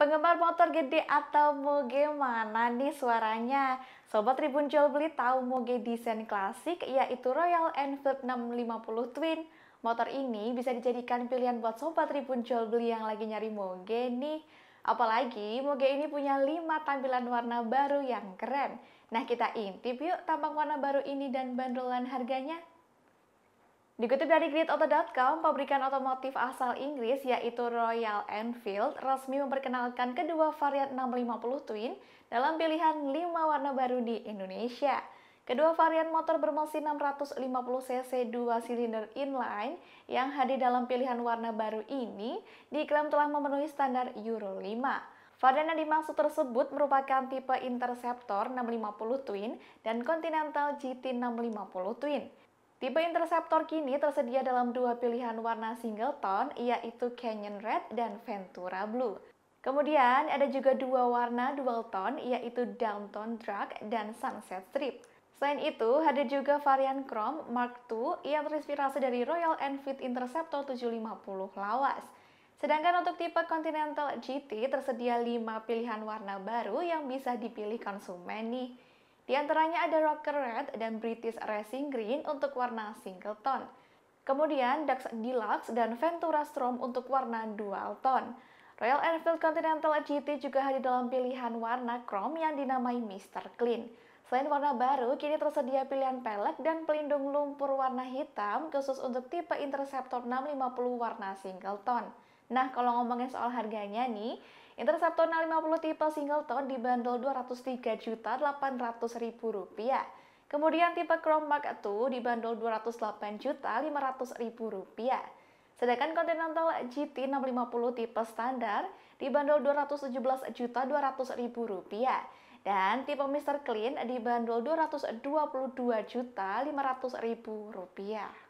Penggemar motor gede atau moge mana nih suaranya? Sobat Tribun Jual Beli tahu moge desain klasik yaitu Royal Enfield 650 Twin. Motor ini bisa dijadikan pilihan buat Sobat Tribun Jual Beli yang lagi nyari moge nih. Apalagi moge ini punya 5 tampilan warna baru yang keren. Nah kita intip yuk tampak warna baru ini dan bandolan harganya. Dikutip dari GridAuto.com, pabrikan otomotif asal Inggris yaitu Royal Enfield resmi memperkenalkan kedua varian 650 Twin dalam pilihan lima warna baru di Indonesia. Kedua varian motor bermesin 650cc dua silinder inline yang hadir dalam pilihan warna baru ini diklaim telah memenuhi standar Euro 5. Varian yang dimaksud tersebut merupakan tipe Interceptor 650 Twin dan Continental GT 650 Twin. Tipe Interceptor kini tersedia dalam dua pilihan warna single tone, yaitu Canyon Red dan Ventura Blue. Kemudian ada juga dua warna dual tone, yaitu Downtown Drag dan Sunset Strip. Selain itu, ada juga varian Chrome Mark II yang terinspirasi dari Royal Enfield Interceptor 750 lawas. Sedangkan untuk tipe Continental GT tersedia 5 pilihan warna baru yang bisa dipilih konsumen nih. Di antaranya ada Rocker Red dan British Racing Green untuk warna single tone. Kemudian Dax Deluxe dan Ventura Strom untuk warna dual tone. Royal Enfield Continental GT juga hadir dalam pilihan warna chrome yang dinamai Mr. Clean. Selain warna baru, kini tersedia pilihan pelek dan pelindung lumpur warna hitam khusus untuk tipe Interceptor 650 warna single tone. Nah, kalau ngomongin soal harganya nih, Interceptor 50 tipe tone dibanderol Rp203.800.000. Kemudian tipe Chrome Mark II dibanderol Rp208.500.000. Sedangkan Continental GT 650 tipe standar dibanderol Rp217.200.000 dan tipe Mr. Clean dibanderol Rp222.500.000.